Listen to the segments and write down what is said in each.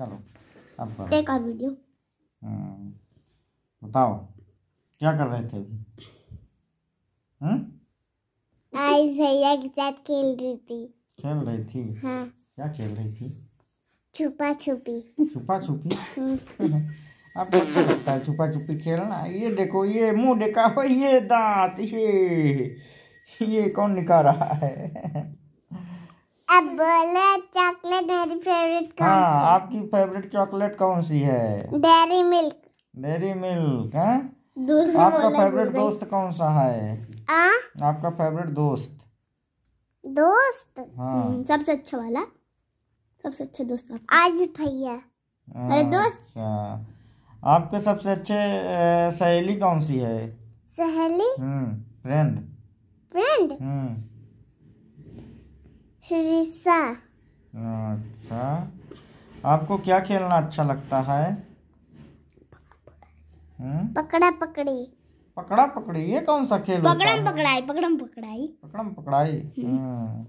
चलो अब करो एक और वीडियो हम्म, बताओ क्या कर रहे थे अभी गाइस हम्म? भैया के साथ खेल रही थी खेल रही थी हाँ क्या खेल रही थी छुपा छुपी छुपा छुपी आपको हम्म। अच्छा लगता है छुपा छुपी खेलना ये देखो ये मुंह देखा हो ये दांत ये ये कौन निकाल रहा है अब बोले चॉकलेट मेरी फेवरेट कौन हाँ, सी है? आपकी फेवरेट चॉकलेट कौन सी है डेरी मिल्क डेरी मिल्क है आपका फेवरेट दोस्त कौन सा है आ? आपका फेवरेट दोस्त दोस्त हाँ हम्म, सबसे अच्छा वाला सबसे अच्छा दोस्त आज भैया अरे हाँ, दोस्त अच्छा। आपके सबसे अच्छे सहेली कौन सी है सहेली फ्रेंड फ्रेंड हम्म, हम्म। श्रीसा अच्छा आपको क्या खेलना अच्छा लगता है हम्म? पकड़ा पकड़ी पकड़ा पकड़ी ये कौन सा खेल पकड़म पकड़ाई पकड़म पकड़ाई पकड़म पकड़ाई हम्म। हम्म।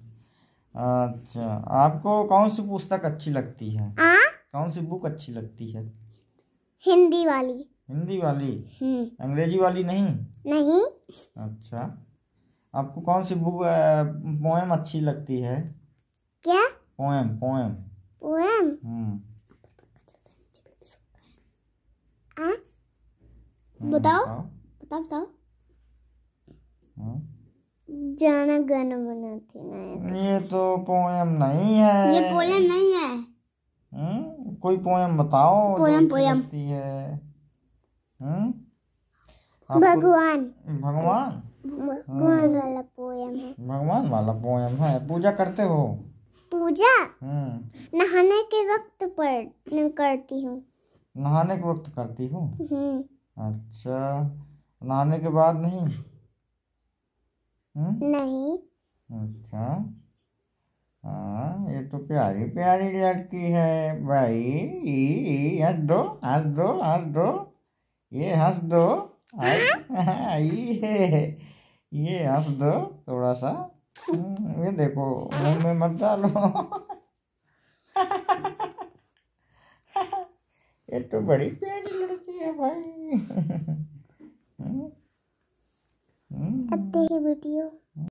अच्छा आपको कौन सी पुस्तक अच्छी लगती है आ? कौन सी बुक अच्छी लगती है हिंदी वाली हिंदी वाली अंग्रेजी वाली नहीं नहीं अच्छा आपको कौन सी बुक पोएम अच्छी लगती है क्या पोएम पोएम पोएम हम्म बताओ बताओ बताओ hmm. जाना गाना बनाती ना ये तो पोएम नहीं है ये पोएम नहीं है हम्म कोई पोएम बताओ पोएम पोएम है हम्म भगवान भगवान भगवान वाला पोएम है भगवान वाला पोएम है पूजा करते हो पूजा हम्म। नहाने के वक्त पर करती हूँ नहाने के वक्त करती हूँ हम्म। अच्छा नहाने के बाद नहीं हुँ? हम्म। नहीं अच्छा हाँ ये तो प्यारी प्यारी लड़की है भाई ई हंस दो हंस दो हंस दो ये हंस दो आई हाँ। हाँ, ये हंस दो थोड़ा सा हम्म, ये देखो मुंह में मत डालो ये तो बड़ी प्यारी लड़की है भाई हम्म, हम्म। अब देखिए वीडियो